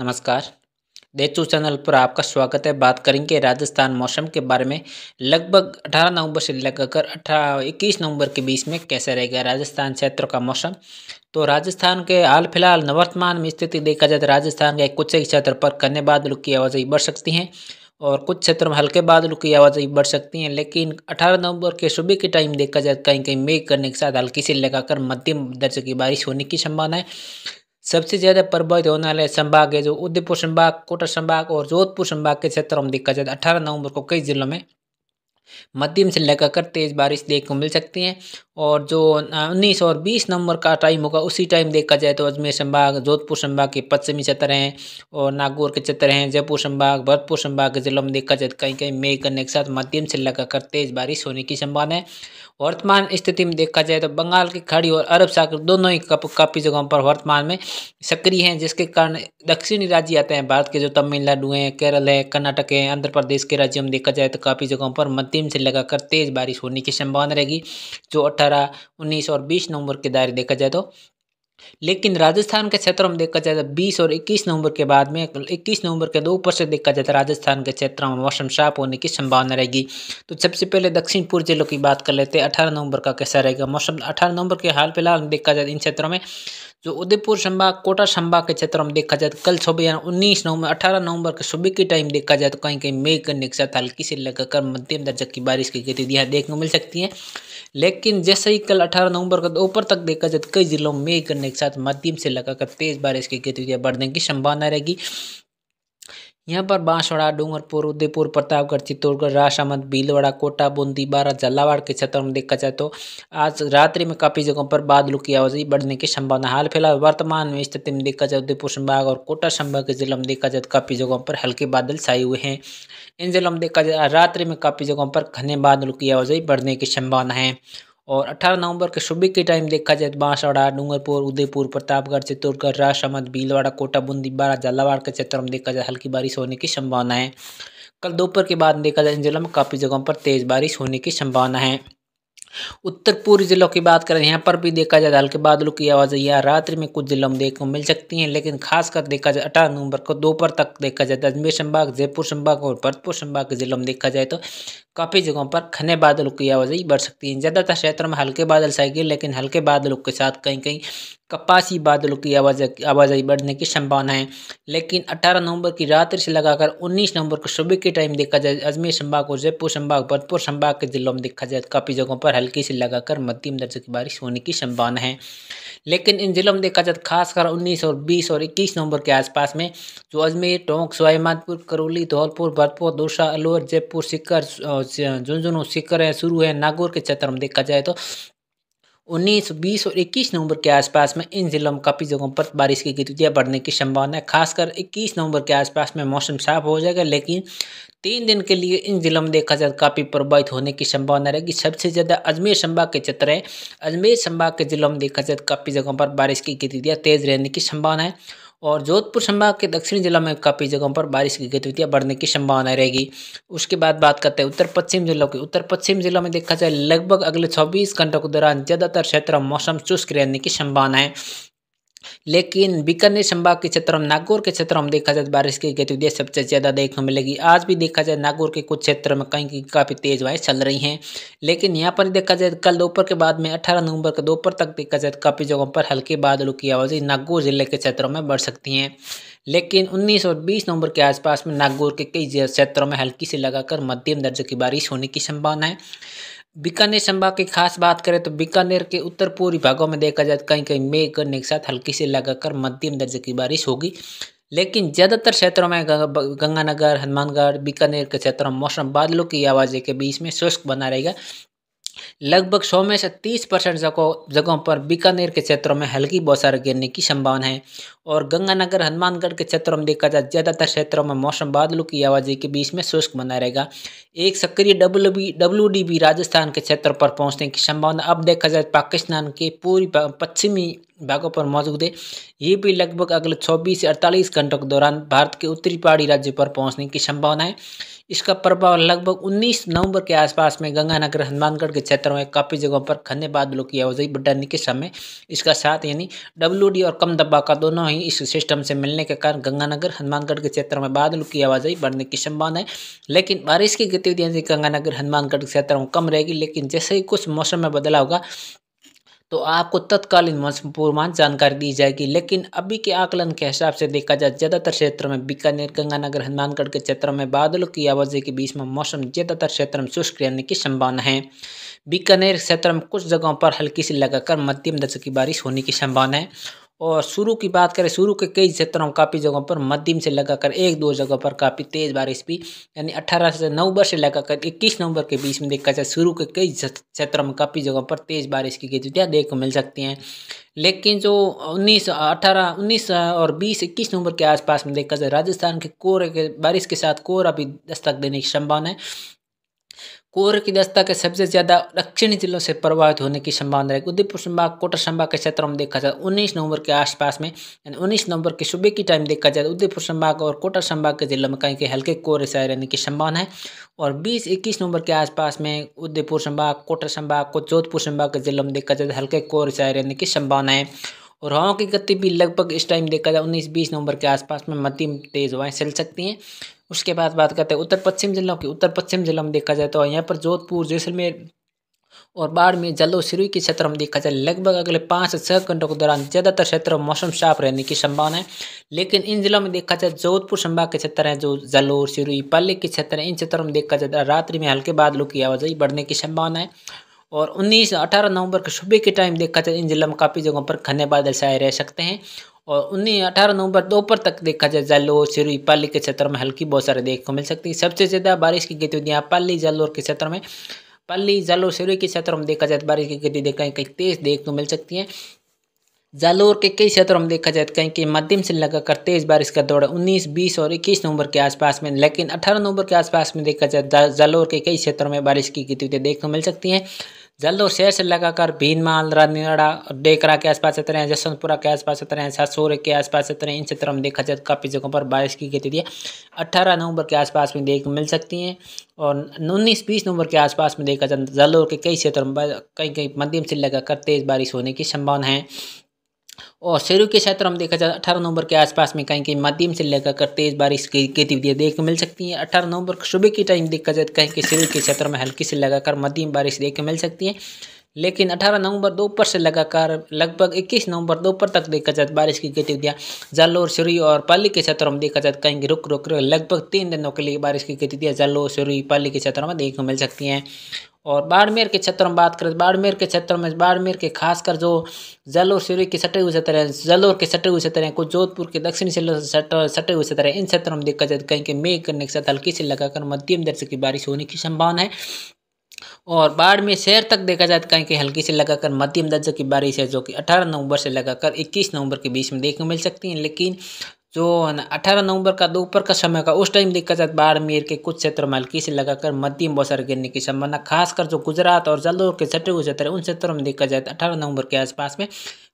नमस्कार देचू चैनल पर आपका स्वागत है बात करेंगे राजस्थान मौसम के बारे में लगभग 18 नवंबर से लगाकर अठारह इक्कीस नवंबर के बीच में कैसा रहेगा राजस्थान क्षेत्र का मौसम तो राजस्थान के हाल फिलहाल नवर्तमान में स्थिति देखा जाए तो राजस्थान के कुछ क्षेत्र पर कन्या बादल की आवाजाही बढ़ सकती है और कुछ क्षेत्रों में हल्के बादलों की आवाजाही बढ़ सकती है लेकिन 18 नवंबर के सुबह के टाइम देखा जाए तो कहीं कहीं मेघ करने के साथ हल्की से लगाकर मध्यम दर्जे की बारिश होने की संभावना है सबसे ज़्यादा प्रभावित होने वाले संभाग है जो उदयपुर संभाग कोटा संभाग और जोधपुर संभाग के क्षेत्रों में देखा जाए अठारह नवंबर को कई जिलों में मध्यम से लगाकर तेज़ बारिश देखने को मिल सकती है और जो उन्नीस और बीस नंबर का टाइम होगा उसी टाइम देखा जाए तो अजमेर संभाग जोधपुर संभाग के पश्चिमी क्षेत्र हैं और नागौर के क्षेत्र हैं जयपुर संभाग भरतपुर संभाग के जिलों में देखा जाए तो कहीं कहीं मेघ करने के साथ मध्यम से लगाकर तेज़ बारिश होने की संभावना है वर्तमान स्थिति में देखा जाए तो बंगाल की खाड़ी और अरब सागर दोनों ही काफ़ी जगहों पर वर्तमान में सक्रिय हैं जिसके कारण दक्षिणी राज्य आते हैं भारत के जो तमिलनाडु हैं केरल है कर्नाटक है आंध्र प्रदेश के राज्यों में देखा जाए तो काफ़ी जगहों पर मध्यम से लगाकर तेज़ बारिश होने की संभावना रहेगी जो अट्ठारह उन्नीस और बीस नवंबर के दायरे देखा जाए तो लेकिन राजस्थान के क्षेत्रों में देखा जाए तो बीस और इक्कीस नवंबर के बाद में इक्कीस नवंबर के दो ऊपर से देखा जाए तो राजस्थान के क्षेत्रों में मौसम साफ होने की संभावना रहेगी तो सबसे पहले दक्षिण पूर्व जिलों की बात कर लेते हैं अठारह नवंबर का कैसा रहेगा मौसम अठारह नवंबर के हाल फिलहाल देखा जाए तो इन क्षेत्रों में जो उदयपुर संभाग कोटा संभाग के क्षेत्र में देखा जाए तो कल सुबह यानी उन्नीस नवंबर अठारह नवंबर के सुबह के टाइम देखा जाए तो कहीं कहीं मेघ करने के साथ हल्की से लगाकर मध्यम दर्जे की बारिश की गतिविधियाँ देखने को मिल सकती हैं लेकिन जैसे ही कल अठारह नवंबर का दोपहर तक देखा जाए तो कई जिलों में मेघ करने के साथ मध्यम से लगाकर तेज़ बारिश की गतिविधियाँ बढ़ने की संभावना रहेगी यहाँ पर बांसवाड़ा डूंगरपुर उदयपुर प्रतापगढ़ चित्तौड़गढ़ राजसमंद भीलवाड़ा कोटा बूंदी बारा झालावाड़ के क्षेत्रों में देखा जाए तो आज रात्रि में काफ़ी जगहों पर बादलों की आवाजाही बढ़ने की संभावना हाल फिलहाल वर्तमान में स्थिति में देखा जाए तो उदयपुर संभाग और कोटा संभाग के जिलों में देखा जाए तो काफ़ी जगहों पर हल्के बादल छाए हुए हैं इन जिलों में देखा जाए रात्रि में काफ़ी जगहों पर घने बादलों की आवाजाही बढ़ने की संभावना है और 18 नवंबर के सुबह के टाइम देखा जाए तो बांसवाड़ा डूंगरपुर उदयपुर प्रतापगढ़ चित्तौड़गढ़ राजसमंद भीलवाड़ा कोटा बूंदी बारा झालावाड़ के क्षेत्र में देखा जाए हल्की बारिश होने की संभावना है कल दोपहर के बाद देखा जाए इन जिलों में काफ़ी जगहों पर तेज़ बारिश होने की संभावना है उत्तर पूर्व जिलों की बात करें यहाँ पर भी देखा जाए तो हल्के बादलों की आवाज़ या रात्रि में कुछ जिलों में देखने को मिल सकती हैं लेकिन खासकर देखा जाए अठारह नवंबर को दोपहर तक देखा जाए तो अजमेर संभाग जयपुर संभाग और भरतपुर संभाग के जिलों में देखा जाए तो काफ़ी जगहों पर घने बादलों की आवाजाही बढ़ सकती है ज़्यादातर क्षेत्रों में हल्के बादल छाएंगे लेकिन हल्के बादलों के साथ कहीं कहीं कपासी बादलों की आवाजाही आवाजाही बढ़ने की संभावना है लेकिन 18 नवंबर की रात्रि से लगाकर 19 नवंबर को सुबह के टाइम देखा जाए अजमेर संभाग और जयपुर संभाग भरतपुर संभाग के जिलों में देखा जाए तो काफ़ी जगहों पर हल्की से लगाकर मध्यम दर्जे की बारिश होने की संभावना है लेकिन इन जिलों में देखा जाए तो खासकर उन्नीस और बीस और इक्कीस नवंबर के आसपास में जो अजमेर टोंक सवाईमाधपुर करौली धौलपुर भरतपुर दूसरा अलवर जयपुर सिक्कर जो शिखर है शुरू है नागौर के क्षेत्र में देखा जाए तो उन्नीस बीस और इक्कीस नवंबर के आसपास में इन ज़िलों में काफ़ी जगहों पर बारिश की गतिविधियाँ बढ़ने की संभावना है खासकर इक्कीस नवंबर के आसपास में मौसम साफ हो जाएगा लेकिन तीन दिन के लिए इन जिलों में देखा जाए तो काफ़ी प्रभावित होने की संभावना रहेगी सबसे ज़्यादा अजमेर संभाग के क्षेत्र है अजमेर संभाग के जिलों में देखा जाए तो काफ़ी जगहों पर बारिश की गतिविधियाँ तेज़ रहने की संभावना है और जोधपुर संभाग के दक्षिणी जिला में काफ़ी जगहों पर बारिश की गतिविधियाँ बढ़ने की संभावना रहेगी उसके बाद बात करते हैं उत्तर पश्चिम जिलों की उत्तर पश्चिम जिला में देखा जाए लगभग अगले चौबीस घंटों के दौरान ज़्यादातर क्षेत्रों मौसम शुष्क रहने की संभावना है लेकिन बीकानेर संभाग के क्षेत्र में नागौर के क्षेत्र में देखा जाए तो बारिश की गतिविधियाँ सबसे ज़्यादा देखने मिलेगी आज भी देखा जाए नागौर के कुछ क्षेत्र में कहीं की काफ़ी तेज़ हवाएं चल रही हैं लेकिन यहाँ पर देखा जाए तो कल दोपहर के बाद में अठारह नवंबर के दोपहर तक देखा जाए तो काफ़ी जगहों पर हल्के बादलों की आवाज़ें नागौर जिले के क्षेत्रों में बढ़ सकती हैं लेकिन उन्नीस और बीस नवंबर के आसपास में नागौर के कई क्षेत्रों में हल्की से लगाकर मध्यम दर्जे की बारिश होने की संभावना है बीकानेर संभाग की खास बात करें तो बीकानेर के उत्तर पूर्वी भागों में देखा जाए तो कहीं कहीं मेघ गरने के साथ हल्की से लगाकर मध्यम दर्जे की बारिश होगी लेकिन ज़्यादातर क्षेत्रों में गंगानगर हनुमानगढ़ बीकानेर के क्षेत्रों में मौसम बादलों की आवाज़े के बीच में शुष्क बना रहेगा लगभग सौ में से तीस परसेंट जगहों पर बीकानेर के क्षेत्रों में हल्की बौछार गिरने की संभावना है और गंगानगर हनुमानगढ़ के क्षेत्रों में देखा जाए ज़्यादातर क्षेत्रों में मौसम बादलों की आवाजाही के बीच में शुष्क बना रहेगा एक सक्रिय W B W D B Rajasthan के क्षेत्र पर पहुंचने की संभावना अब देखा जाए पाकिस्तान के पूर्वी पश्चिमी भागों पर मौजूद है ये भी लगभग अगले चौबीस से अड़तालीस घंटों के दौरान भारत के उत्तरी पहाड़ी राज्यों पर पहुँचने की संभावना है इसका प्रभाव लगभग 19 नवंबर के आसपास में गंगानगर हनुमानगढ़ के क्षेत्रों में काफ़ी जगहों पर घने बादलों की आवाजाही बढ़ाने के समय इसका साथ यानी डब्ल्यू और कम दबाव का दोनों ही इस सिस्टम से मिलने के कारण गंगानगर हनुमानगढ़ के क्षेत्रों में बादलों की आवाजाही बढ़ने की संभावना है लेकिन बारिश की गतिविधियाँ गंगानगर हनुमानगढ़ के क्षेत्रों में कम रहेगी लेकिन जैसे ही कुछ मौसम में बदलाव होगा तो आपको तत्कालीन मौसम पूर्वान जानकारी दी जाएगी लेकिन अभी के आकलन के हिसाब से देखा जाए ज़्यादातर क्षेत्रों में बीकानेर गंगानगर हनुमानगढ़ के क्षेत्रों में बादलों की आवाज़ी के बीच में मौसम ज़्यादातर क्षेत्र में शुष्क रहने की संभावना है बीकानेर क्षेत्र में कुछ जगहों पर हल्की से लगाकर मध्यम दर्जे की बारिश होने की संभावना है और शुरू की बात करें शुरू के कई क्षेत्रों में काफ़ी जगहों पर मध्यम से लगाकर एक दो जगहों पर काफ़ी तेज़ बारिश भी यानी अठारह से नवंबर से लगाकर इक्कीस नवंबर के बीच में देखा जाए शुरू के कई क्षेत्रों में काफ़ी जगहों पर तेज़ बारिश की गतिविधियाँ देख को मिल सकती हैं लेकिन जो उन्नीस अठारह उन्नीस और बीस इक्कीस नवंबर के आसपास में देखा जाए राजस्थान के कोहरे के बारिश के साथ कोहरा भी दस्तक देने की संभावना है कोहरे की दस्ता के सबसे ज़्यादा दक्षिणी जिलों से प्रभावित होने की संभावना है उदयपुर संभाग कोटा संभाग के क्षेत्रों में देखा जाए तो उन्नीस नवंबर के आसपास में यानी उन्नीस नवंबर के सुबह की टाइम देखा जाए तो उदयपुर संभाग और कोटा संभाग के जिलों में कहीं के हल्के कोहरे से रहने की संभावना है और बीस इक्कीस नवंबर के आसपास में उदयपुर संभाग कोटा संभाग को जोधपुर संभाग के जिलों में देखा जाए तो हल्के कोहरे से रहने की संभावना है और हवाओं की गति भी लगभग इस टाइम देखा जाए उन्नीस बीस नवंबर के आसपास में मध्यम तेज़ हवाएं चल सकती हैं उसके बाद बात करते हैं उत्तर पश्चिम जिलों की उत्तर पश्चिम जिलों में देखा जाए तो यहाँ पर जोधपुर जैसलमेर और बाड़मेर जलोसिरी के क्षेत्र में देखा जाए लगभग अगले पाँच से छः घंटों के दौरान ज़्यादातर क्षेत्रों में मौसम साफ रहने की संभावना है लेकिन इन जिलों में देखा जाए जोधपुर संभाग के क्षेत्र हैं जो जलोर सिरुई पाले के क्षेत्र हैं इन क्षेत्रों में देखा जाए रात्रि में हल्के बादलों की आवाजाही बढ़ने की संभावना है और 19 अठारह नवंबर के सुबह के टाइम देखा जाए इन जिलों में काफ़ी जगहों पर घने बादल छाए रह सकते हैं और उन्नीस अठारह नवंबर दोपहर तक देखा जाए जालोर सिरुई पाली के क्षेत्र में हल्की बहुत सारे देखने को मिल सकती है सबसे ज़्यादा बारिश की गतिविधियाँ पाली जालोर के क्षेत्र में पाली जालोर सिरुई के क्षेत्र में देखा जाए तो बारिश की गति कहीं कहीं तेज देखने को मिल सकती है जालोर के कई क्षेत्रों में देखा जाए तो कहीं कहीं मध्यम से लगाकर तेज बारिश का दौर है उन्नीस बीस और इक्कीस नवंबर के आसपास में लेकिन अठारह नवंबर के आसपास में देखा जाए तो जालोर के कई क्षेत्रों में बारिश की गतिविधियाँ देखने को मिल सकती हैं जल्द और से लगाकर भीनमाल रानीगढ़ा डेकरा के आसपास क्षेत्र हैं जसवंतपुरा के आसपास क्षेत्र हैं सासूर के आसपास क्षेत्र हैं इन क्षेत्रों में देखा जाए तो काफ़ी जगहों पर बारिश की गतिविधियाँ अट्ठारह नवंबर के आसपास में देख मिल सकती हैं और उन्नीस बीस नवंबर के आसपास में देखा जाए तो जल्द के कई क्षेत्रों में कई कई मध्यम से लगाकर तेज़ बारिश होने की संभावना है और शेरू के क्षेत्र में देखा जाए अठारह नवंबर के आसपास में कहीं कहीं मध्यम से लेकर तेज बारिश की गतिविधियाँ देखने मिल सकती हैं अठारह नवंबर सुबह के टाइम देखा जाए तो कहीं कहीं शेरू के क्षेत्र में हल्की से लगाकर मध्यम बारिश देखने मिल सकती है लेकिन 18 नवंबर दोपहर से लगातार लगभग 21 नवंबर दोपहर तक देखा जाए तो बारिश की गतिविधियाँ जालोर सुरी और पाली के क्षेत्रों में देखा जाए तो कहीं रुक रुक लगभग तीन दिनों के लिए बारिश की गतिविधियाँ जालोर सुरी पाली के क्षेत्रों में देखने मिल सकती हैं और बाड़मेर के क्षेत्र में बात करें तो बाड़मेर के क्षेत्र में बाड़मेर के खासकर जो जलोर सूर्य के सटे हुए क्षेत्र हैं जलोर के सटे हुए क्षेत्र हैं कुछ जोधपुर के दक्षिणी क्षेत्र से सटे हुए क्षेत्र हैं इन क्षेत्रों में देखा जाए तो कहीं के मेघ करने के साथ हल्की से लगाकर मध्यम दर्जे की बारिश होने की संभावना है और बाड़मेर शहर तक देखा जाए तो कहीं कहीं हल्की से लगाकर मध्यम दर्जे की बारिश है जो कि 18 नवंबर से लगाकर 21 नवंबर के बीच में देखने मिल सकती है लेकिन जो है ना अठारह नवंबर का दोपहर का समय का उस टाइम देखा जाए बाड़मेर के कुछ क्षेत्र में हल्की से लगाकर मध्यम बौसर गिरने की संभावना खासकर जो गुजरात और जलोर के सटे हुए क्षेत्र है उन क्षेत्रों में देखा जाए तो अठारह नवंबर के आसपास में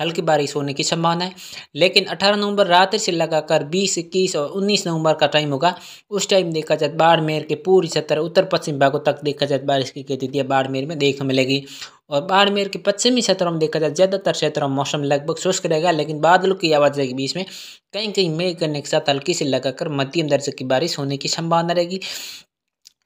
हल्की बारिश होने की संभावना है लेकिन अठारह नवंबर रात्रि से लगाकर बीस इक्कीस और उन्नीस नवंबर का टाइम होगा उस टाइम देखा जाए बाड़मेर के पूरी क्षेत्र उत्तर पश्चिम भागों तक देखा जाए बारिश की गतिविधियाँ बाड़मेर में देखने मिलेगी और बाड़मेर के पश्चिमी क्षेत्रों में देखा जाए ज़्यादातर क्षेत्रों में मौसम लगभग शुष्क रहेगा लेकिन बादलों की आवाजाही के बीच में कहीं कहीं मेघ करने के साथ हल्की से लगाकर मध्यम दर्जे की बारिश होने की संभावना रहेगी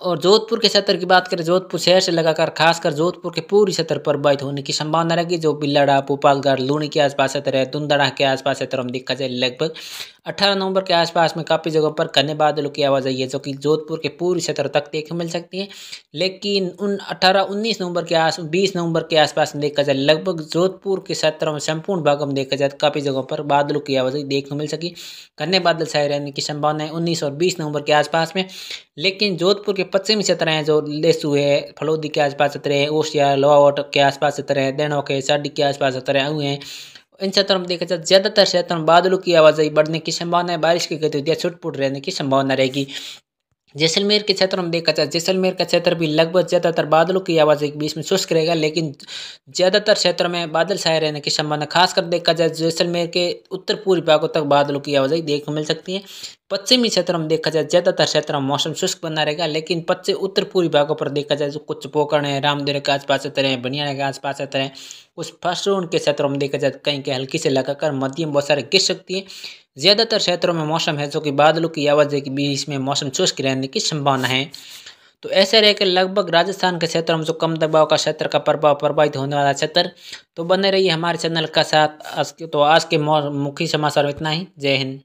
और जोधपुर के क्षेत्र की बात करें जोधपुर शहर से लगाकर खासकर जोधपुर के पूरी क्षेत्र प्रभावित होने की संभावना रहेगी जो बिल्लाड़ा भोपालगढ़ लूणी के आसपास क्षेत्र है दुंदड़ा के आसपास क्षेत्र में देखा जाए लगभग अठारह नवंबर के आसपास में काफ़ी जगहों पर घने बादलों की आवाजाही है जो कि जोधपुर के पूर्व क्षेत्र तक देखने मिल सकती है लेकिन उन अठारह उन्नीस नवंबर के आस बीस नवंबर के आसपास में देखा जाए लगभग जोधपुर के क्षेत्रों में संपूर्ण भागों में देखा जाए तो काफ़ी जगहों पर बादलों की आवाज़ देखने मिल सकी घने बादल छाए रहने की संभावना है उन्नीस और बीस नवंबर के आसपास में लेकिन जोधपुर के पश्चिमी क्षेत्र हैं जो लेसु है फलोदी के आसपास क्षेत्र है ओशिया लोहावट के आसपास क्षेत्र है देणों के साडी के आसपास क्षेत्र हुए हैं इन क्षेत्रों में देखा जाए ज़्यादातर क्षेत्रों में बादलों की आवाजाही बढ़ने की संभावना है बारिश की गतिविधियाँ छुटपुट रहने की संभावना रहेगी जैसलमेर के क्षेत्र में देखा जाए जैसलमेर का क्षेत्र भी लगभग ज़्यादातर बादलों की आवाजाही के बीच में शुष्क रहेगा लेकिन ज़्यादातर क्षेत्र में बादल छाए रहने की संभावना खासकर देखा जाए जैसलमेर के उत्तर पूर्वी भागों तक बादलों की आवाजाही देखने मिल सकती है पश्चिमी क्षेत्र में देखा जाए ज़्यादातर क्षेत्र में मौसम शुष्क बना रहेगा लेकिन पश्चिम उत्तर पूर्वी भागों पर देखा जाए जो तो कुछ पोकरण है रामदेव के आसपास क्षेत्र है बनिया के आसपास क्षेत्र है कुछ फर्स्ट के क्षेत्रों में देखा जाए तो कहीं के हल्की से लगाकर मध्यम बहुत सारे गिर सकती है ज़्यादातर क्षेत्रों में मौसम है जो कि बादलों की आवाजाही के बीच में मौसम शुष्क रहने की संभावना है तो ऐसे रहकर लगभग राजस्थान के क्षेत्र में जो कम दबाव का क्षेत्र का प्रभाव प्रभावित होने वाला क्षेत्र तो बने रहिए हमारे चैनल का साथ आज के तो आज के मुख्य समाचार इतना ही जय हिंद